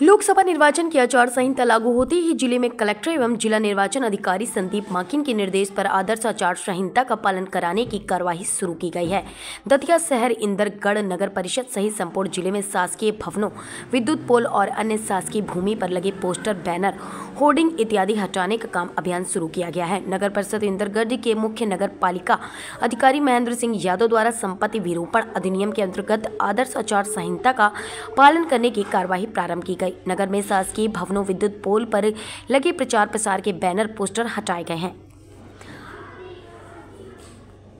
लोकसभा निर्वाचन की आचार संहिता लागू होते ही जिले में कलेक्टर एवं जिला निर्वाचन अधिकारी संदीप माकिन के निर्देश पर आदर्श आचार संहिता का पालन कराने की कार्यवाही शुरू की गई है दतिया शहर इंदरगढ़ नगर परिषद सहित संपूर्ण जिले में शासकीय भवनों विद्युत पोल और अन्य शासकीय भूमि पर लगे पोस्टर बैनर होर्डिंग इत्यादि हटाने का काम अभियान शुरू किया गया है नगर परिषद इंदरगढ़ के मुख्य नगर पालिका अधिकारी महेंद्र सिंह यादव द्वारा संपत्ति विरूपण अधिनियम के अंतर्गत आदर्श आचार संहिता का पालन करने की कार्यवाही प्रारंभ की गई गई नगर में शासकीय भवनों विद्युत पोल पर लगे प्रचार प्रसार के बैनर पोस्टर हटाए गए हैं